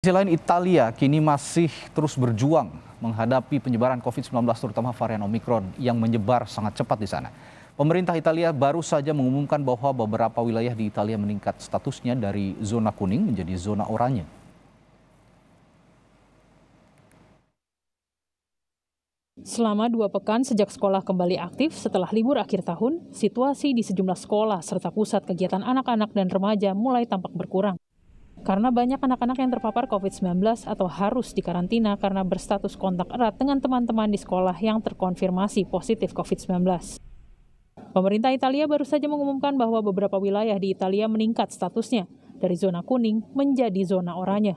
Sisi lain Italia kini masih terus berjuang menghadapi penyebaran COVID-19 terutama varian Omicron yang menyebar sangat cepat di sana. Pemerintah Italia baru saja mengumumkan bahwa beberapa wilayah di Italia meningkat statusnya dari zona kuning menjadi zona oranye. Selama dua pekan sejak sekolah kembali aktif setelah libur akhir tahun, situasi di sejumlah sekolah serta pusat kegiatan anak-anak dan remaja mulai tampak berkurang. Karena banyak anak-anak yang terpapar COVID-19 atau harus dikarantina karena berstatus kontak erat dengan teman-teman di sekolah yang terkonfirmasi positif COVID-19. Pemerintah Italia baru saja mengumumkan bahwa beberapa wilayah di Italia meningkat statusnya dari zona kuning menjadi zona oranye.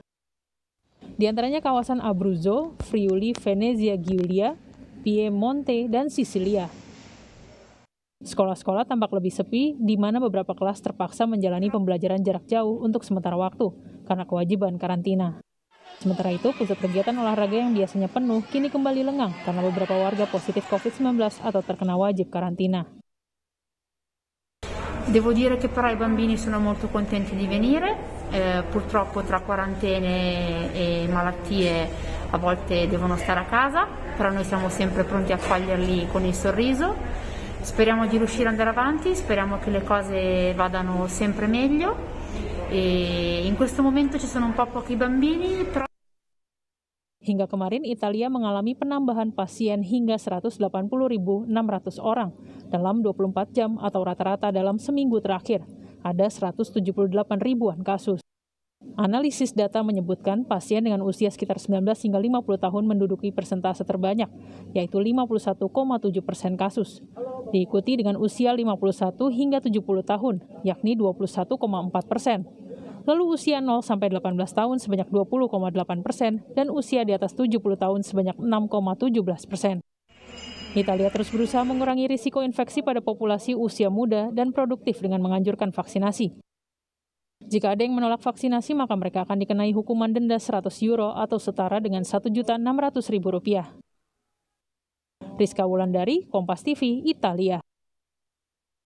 Di antaranya kawasan Abruzzo, Friuli, Venezia Giulia, Piemonte, dan Sisilia. Sekolah-sekolah tampak lebih sepi, di mana beberapa kelas terpaksa menjalani pembelajaran jarak jauh untuk sementara waktu karena kewajiban karantina. Sementara itu, pusat kegiatan olahraga yang biasanya penuh kini kembali lengang karena beberapa warga positif COVID-19 atau terkena wajib karantina. Devo dire che però i bambini sono molto contenti di venire, eh, purtroppo tra quarantene e malattie a volte devono stare a casa, però noi siamo sempre pronti a accoglierli con il sorriso Speriamo di riuscire ad andare avanti, speriamo che le cose vadano sempre meglio. E in questo momento ci sono un po' pochi bambini, però... Hingga kemarin Italia mengalami penambahan pasien hingga 180.600 orang dalam 24 jam atau rata-rata dalam seminggu terakhir. Ada 178 ribuan kasus. Analisis data menyebutkan pasien dengan usia sekitar 19 hingga 50 tahun menduduki persentase terbanyak, yaitu 51,7 persen kasus. Diikuti dengan usia 51 hingga 70 tahun, yakni 21,4 persen. Lalu usia 0 sampai 18 tahun sebanyak 20,8 persen dan usia di atas 70 tahun sebanyak 6,17 persen. Italia terus berusaha mengurangi risiko infeksi pada populasi usia muda dan produktif dengan menganjurkan vaksinasi. Jika ada yang menolak vaksinasi, maka mereka akan dikenai hukuman denda 100 euro atau setara dengan 1.600.000 rupiah. Rizka Wulandari, Kompas TV, Italia.